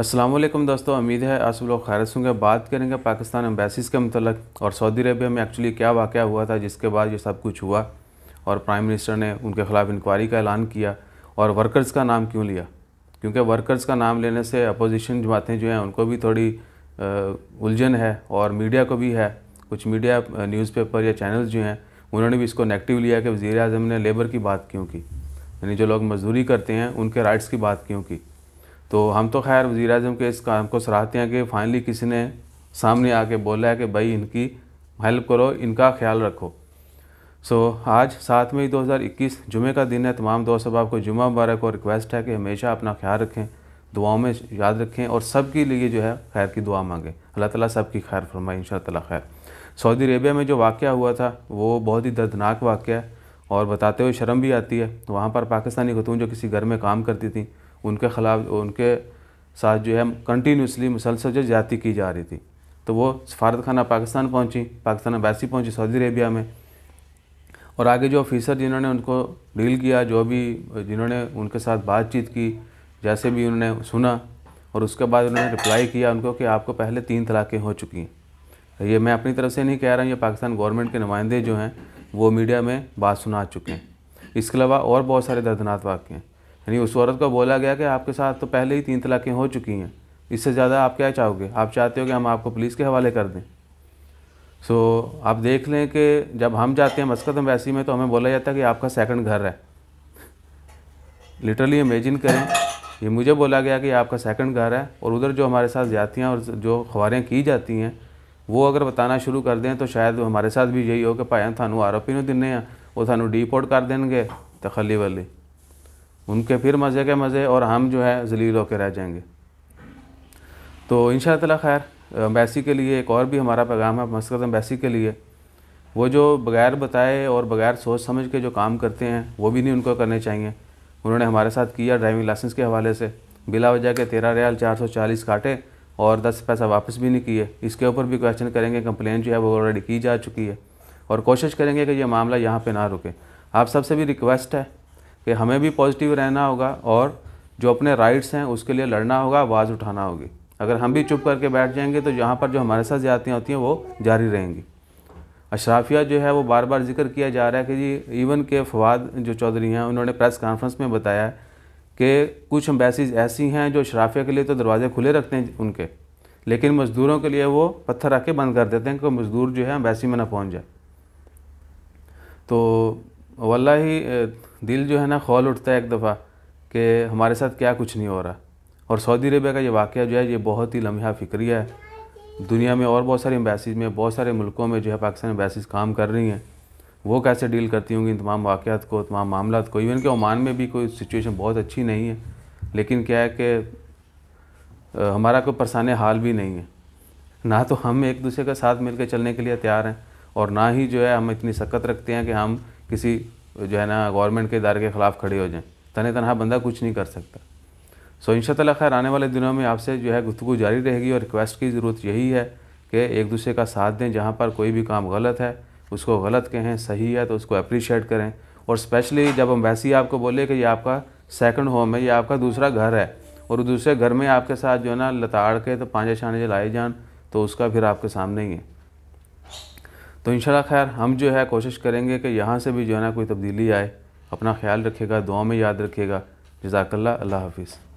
असलम दोस्तों उम्मीद है आप सब लोग खैर होंगे बात करेंगे पाकिस्तान एम्बेसीज़ के मतलब और सऊदी अरबिया में एक्चुअली क्या वाक़ हुआ था जिसके बाद ये सब कुछ हुआ और प्राइम मिनिस्टर ने उनके ख़िलाफ़ इंक्वायरी का ऐलान किया और वर्कर्स का नाम क्यों लिया क्योंकि वर्कर्स का नाम लेने से अपोजिशन जमातें जो हैं उनको भी थोड़ी उलझन है और मीडिया को भी है कुछ मीडिया न्यूज़पेपर या चैनल्स जो हैं उन्होंने भी इसको नेगेटिव लिया कि वज़ी अजम ने लेबर की बात क्यों की यानी जो लोग मजदूरी करते हैं उनके राइट्स की बात क्यों की तो हम तो खैर वज़ी अजम के इस काम को सराहते हैं कि फ़ाइनली किसी ने सामने आके बोला है कि भाई इनकी हेल्प करो इनका ख्याल रखो सो so, आज सात मई 2021 जुमे का दिन है तमाम दोस्त अब आपको जुमा मुबारक और रिक्वेस्ट है कि हमेशा अपना ख्याल रखें दुआओं में याद रखें और सब के लिए जो है खैर की दुआ मांगें अल्लाह ताला सब की खैर फरमाए इन खैर सऊदी अरेबिया में जो वाक़ हुआ था वो बहुत ही दर्दनाक वाक़ है और बताते हुए शर्म भी आती है तो वहाँ पर पाकिस्तानी खतून जो किसी घर में काम करती थी उनके खिलाफ उनके साथ जो है कंटिन्यूसली मुसलसल जो ज़्यादा की जा रही थी तो वो सफारतखाना पाकिस्तान पहुंची पाकिस्तान अम्बेसी पहुंची सऊदी अरेबिया में और आगे जो ऑफिसर जिन्होंने उनको डील किया जो भी जिन्होंने उनके साथ बातचीत की जैसे भी उन्होंने सुना और उसके बाद उन्होंने रिप्लाई किया उनको कि आपको पहले तीन तलाक़ें हो चुकी हैं ये मैं अपनी तरफ से नहीं कह रहा हूँ ये पाकिस्तान गवर्नमेंट के नुमाइंदे जो हैं वो मीडिया में बात सुना चुके हैं इसके अलावा और बहुत सारे दर्दनाक वाक्य हैं यानी उस औरत को बोला गया कि आपके साथ तो पहले ही तीन तलाकें हो चुकी हैं इससे ज़्यादा आप क्या चाहोगे आप चाहते हो कि हम आपको पुलिस के हवाले कर दें सो so, आप देख लें कि जब हम जाते हैं मस्कत अम्बैसी में तो हमें बोला जाता है कि आपका सेकंड घर है लिटरली इमेजिन करें ये मुझे बोला गया कि आपका सेकंड घर है और उधर जो हमारे साथ जातियाँ और जो खबरें की जाती हैं वो अगर बताना शुरू कर दें तो शायद हमारे साथ भी यही हो कि भाई थानू आरोपी नहीं दिने वो थानू डीपोर्ट कर देंगे तखली वाली उनके फिर मज़े के मज़े और हम जो है जलील होकर रह जाएंगे तो इन खैर अम्बैसी के लिए एक और भी हमारा पैगाम है मस्कत अम्बैसी के लिए वो जो बगैर बताए और बगैर सोच समझ के जो काम करते हैं वो भी नहीं उनको करने चाहिए उन्होंने हमारे साथ किया ड्राइविंग लाइसेंस के हवाले से बिला वजह के तेरह रियाल चार सौ चालीस काटे और दस पैसा वापस भी नहीं किए इसके ऊपर भी क्वेश्चन करेंगे कंप्लेन जो है वो ऑलरेडी की जा चुकी है और कोशिश करेंगे कि ये मामला यहाँ पर ना रुके आप सबसे भी रिक्वेस्ट है कि हमें भी पॉजिटिव रहना होगा और जो अपने राइट्स हैं उसके लिए लड़ना होगा आवाज़ उठाना होगी अगर हम भी चुप करके बैठ जाएंगे तो यहाँ पर जो हमारे साथ जातियाँ होती हैं वो जारी रहेंगी अशराफिया जो है वो बार बार जिक्र किया जा रहा है कि जी इवन के फवाद जो चौधरी हैं उन्होंने प्रेस कॉन्फ्रेंस में बताया कि कुछ अम्बैसीज ऐसी हैं जो अशराफिया के लिए तो दरवाज़े खुले रखते हैं उनके लेकिन मज़दूरों के लिए वो पत्थर रख के बंद कर देते हैं कि मज़दूर जो है अम्बैसी में ना पहुँच जाए तो वल्ला ही दिल जो है ना खौल उठता है एक दफ़ा कि हमारे साथ क्या कुछ नहीं हो रहा और सऊदी अरबिया का ये वाक़ जो है ये बहुत ही लम्हा फ़िक्रिया है दुनिया में और बहुत सारी एम्बेसीज में बहुत सारे मुल्कों में जो है पाकिस्तान एम्बेसीज काम कर रही हैं वो कैसे डील करती होंगी इन तमाम वाक़ात को तमाम मामला को इवन के ओमान में भी कोई सिचुएशन बहुत अच्छी नहीं है लेकिन क्या है कि हमारा कोई परेशान हाल भी नहीं है ना तो हम एक दूसरे के साथ मिलकर चलने के लिए तैयार हैं और ना ही जो है हम इतनी सकत रखते हैं कि हम किसी जो है ना गवर्नमेंट के इदारे के ख़िलाफ़ खड़े हो जाएँ तने तनहा बंदा कुछ नहीं कर सकता सो इन शाला खैर आने वाले दिनों में आपसे जो है गुफ्तु जारी रहेगी और रिक्वेस्ट की ज़रूरत यही है कि एक दूसरे का साथ दें जहाँ पर कोई भी काम गलत है उसको गलत कहें सही है तो उसको अप्रिशिएट करें और स्पेशली जब हम वैसे ही आपको बोले कि ये आपका सेकंड होम है ये आपका दूसरा घर है और दूसरे घर में आपके साथ जो है ना लताड़ के तो पाँजे छाने जलाए जान तो उसका फिर आपके सामने ही है तो इन खैर हम जो है कोशिश करेंगे कि यहाँ से भी जो है ना कोई तब्दीली आए अपना ख्याल रखेगा दुआ में याद रखेगा जजाकल्ला अल्लाह हाफिज़